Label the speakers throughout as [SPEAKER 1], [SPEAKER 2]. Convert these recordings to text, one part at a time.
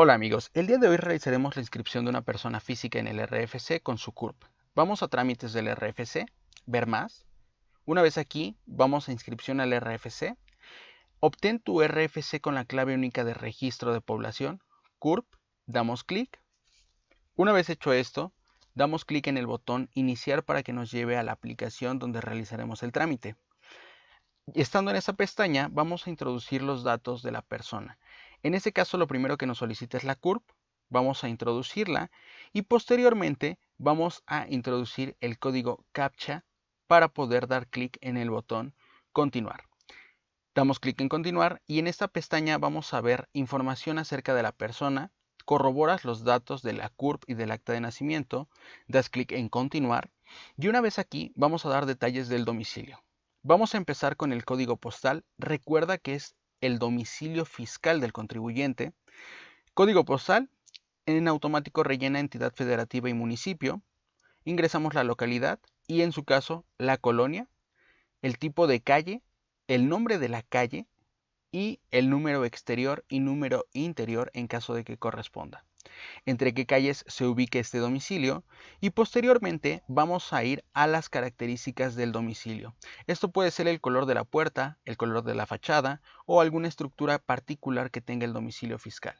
[SPEAKER 1] Hola amigos, el día de hoy realizaremos la inscripción de una persona física en el RFC con su CURP. Vamos a trámites del RFC, ver más. Una vez aquí, vamos a inscripción al RFC. Obtén tu RFC con la clave única de registro de población, CURP, damos clic. Una vez hecho esto, damos clic en el botón iniciar para que nos lleve a la aplicación donde realizaremos el trámite. Estando en esa pestaña, vamos a introducir los datos de la persona. En este caso lo primero que nos solicita es la CURP, vamos a introducirla y posteriormente vamos a introducir el código CAPTCHA para poder dar clic en el botón continuar. Damos clic en continuar y en esta pestaña vamos a ver información acerca de la persona, corroboras los datos de la CURP y del acta de nacimiento, das clic en continuar y una vez aquí vamos a dar detalles del domicilio. Vamos a empezar con el código postal. Recuerda que es el domicilio fiscal del contribuyente, código postal, en automático rellena entidad federativa y municipio, ingresamos la localidad y en su caso la colonia, el tipo de calle, el nombre de la calle, y el número exterior y número interior en caso de que corresponda. Entre qué calles se ubique este domicilio y posteriormente vamos a ir a las características del domicilio. Esto puede ser el color de la puerta, el color de la fachada o alguna estructura particular que tenga el domicilio fiscal.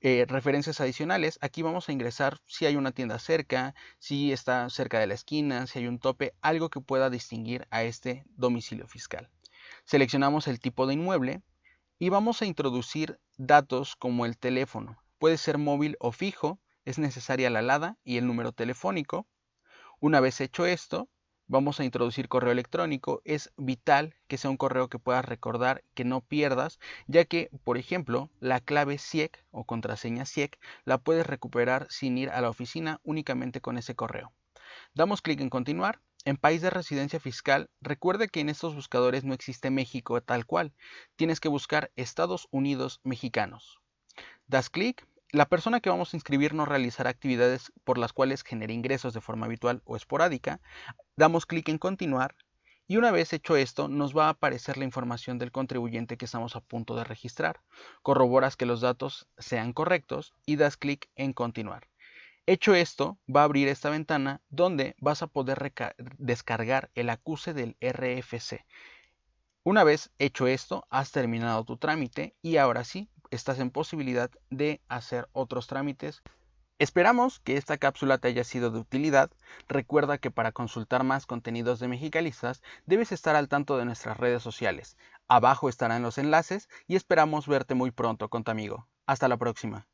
[SPEAKER 1] Eh, referencias adicionales, aquí vamos a ingresar si hay una tienda cerca, si está cerca de la esquina, si hay un tope, algo que pueda distinguir a este domicilio fiscal. Seleccionamos el tipo de inmueble y vamos a introducir datos como el teléfono. Puede ser móvil o fijo, es necesaria la LADA y el número telefónico. Una vez hecho esto, vamos a introducir correo electrónico. Es vital que sea un correo que puedas recordar, que no pierdas, ya que, por ejemplo, la clave SIEC e o contraseña SIEC e la puedes recuperar sin ir a la oficina únicamente con ese correo. Damos clic en continuar en país de residencia fiscal, recuerde que en estos buscadores no existe México tal cual. Tienes que buscar Estados Unidos mexicanos. Das clic, la persona que vamos a inscribir no realizará actividades por las cuales genere ingresos de forma habitual o esporádica. Damos clic en continuar y una vez hecho esto nos va a aparecer la información del contribuyente que estamos a punto de registrar. Corroboras que los datos sean correctos y das clic en continuar. Hecho esto, va a abrir esta ventana donde vas a poder descargar el acuse del RFC. Una vez hecho esto, has terminado tu trámite y ahora sí, estás en posibilidad de hacer otros trámites. Esperamos que esta cápsula te haya sido de utilidad. Recuerda que para consultar más contenidos de Mexicalistas debes estar al tanto de nuestras redes sociales. Abajo estarán los enlaces y esperamos verte muy pronto, con amigo. Hasta la próxima.